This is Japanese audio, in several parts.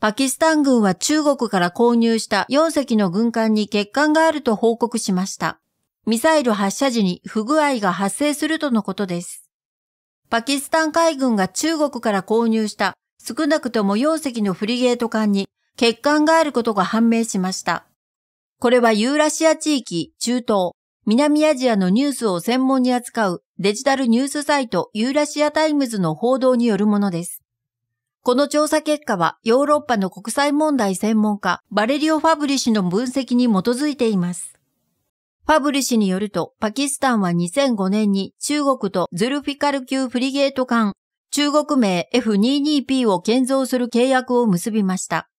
パキスタン軍は中国から購入した4隻の軍艦に欠陥があると報告しました。ミサイル発射時に不具合が発生するとのことです。パキスタン海軍が中国から購入した少なくとも4隻のフリゲート艦に欠陥があることが判明しました。これはユーラシア地域、中東、南アジアのニュースを専門に扱うデジタルニュースサイトユーラシアタイムズの報道によるものです。この調査結果はヨーロッパの国際問題専門家バレリオ・ファブリ氏の分析に基づいています。ファブリ氏によると、パキスタンは2005年に中国とズルフィカル級フリゲート艦、中国名 F22P を建造する契約を結びました。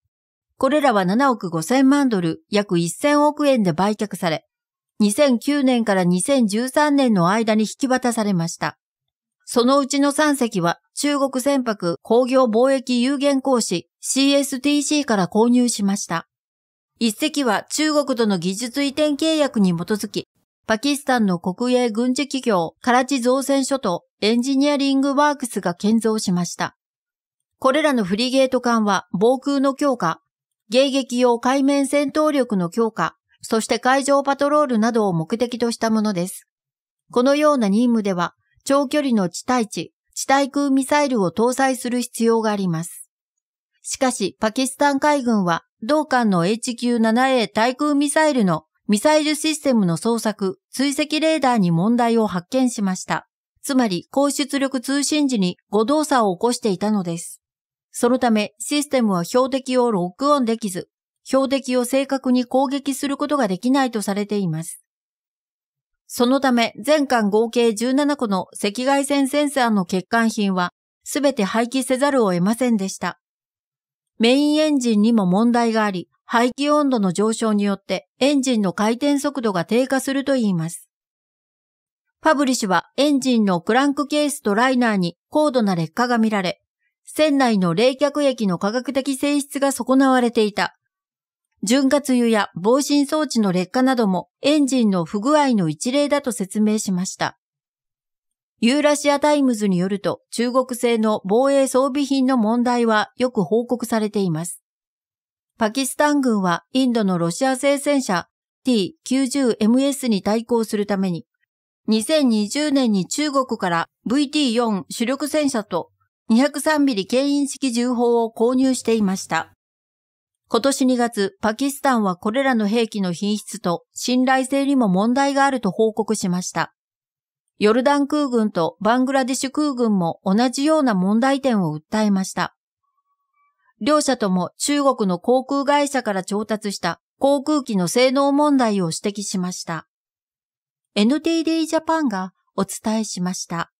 これらは7億5000万ドル、約1000億円で売却され、2009年から2013年の間に引き渡されました。そのうちの3隻は中国船舶工業貿易有限公司 CSTC から購入しました。1隻は中国との技術移転契約に基づき、パキスタンの国営軍事企業カラチ造船所とエンジニアリングワークスが建造しました。これらのフリゲート艦は防空の強化、迎撃用海面戦闘力の強化、そして海上パトロールなどを目的としたものです。このような任務では長距離の地対地、地対空ミサイルを搭載する必要があります。しかし、パキスタン海軍は、同艦の HQ7A 対空ミサイルのミサイルシステムの捜索、追跡レーダーに問題を発見しました。つまり、高出力通信時に誤動作を起こしていたのです。そのため、システムは標的をロックオンできず、標的を正確に攻撃することができないとされています。そのため、全巻合計17個の赤外線センサーの欠陥品は、すべて廃棄せざるを得ませんでした。メインエンジンにも問題があり、排気温度の上昇によってエンジンの回転速度が低下するといいます。パブリッシュはエンジンのクランクケースとライナーに高度な劣化が見られ、船内の冷却液の科学的性質が損なわれていた潤滑油や防振装置の劣化などもエンジンの不具合の一例だと説明しました。ユーラシアタイムズによると中国製の防衛装備品の問題はよく報告されています。パキスタン軍はインドのロシア製戦車 T90MS に対抗するために2020年に中国から VT4 主力戦車と 203mm 牽引式銃砲を購入していました。今年2月、パキスタンはこれらの兵器の品質と信頼性にも問題があると報告しました。ヨルダン空軍とバングラデシュ空軍も同じような問題点を訴えました。両者とも中国の航空会社から調達した航空機の性能問題を指摘しました。NTD ジャパンがお伝えしました。